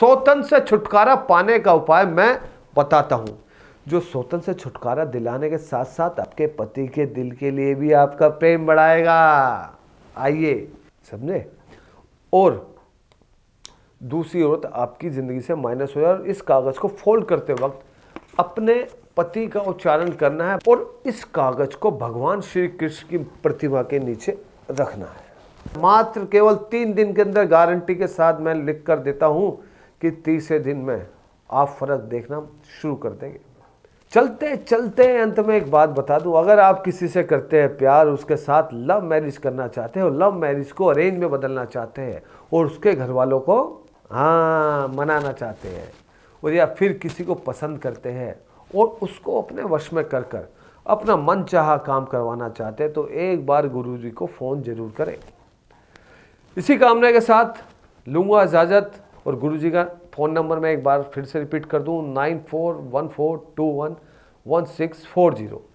सौतन से छुटकारा पाने का उपाय मैं बताता हूँ जो सौतन से छुटकारा दिलाने के साथ साथ आपके पति के दिल के लिए भी आपका प्रेम बढ़ाएगा आइए समझे और दूसरी औरत आपकी ज़िंदगी से माइनस हो जाए और इस कागज़ को फोल्ड करते वक्त अपने पति का उच्चारण करना है और इस कागज़ को भगवान श्री कृष्ण की प्रतिमा के नीचे रखना है मात्र केवल तीन दिन के अंदर गारंटी के साथ मैं लिख कर देता हूं कि तीसरे दिन में आप फ़र्क देखना शुरू कर देंगे चलते चलते अंत में एक बात बता दूं अगर आप किसी से करते हैं प्यार उसके साथ लव मैरिज करना चाहते हैं और लव मैरिज को अरेंज में बदलना चाहते हैं और उसके घर वालों को हाँ मनाना चाहते हैं और या फिर किसी को पसंद करते हैं और उसको अपने वश में कर कर अपना मन चाह काम करवाना चाहते हैं तो एक बार गुरु जी को फ़ोन ज़रूर करें इसी कामना के साथ लूँगा इजाज़त और गुरु जी का फ़ोन नंबर मैं एक बार फिर से रिपीट कर दूँ nine four one four two one one six four zero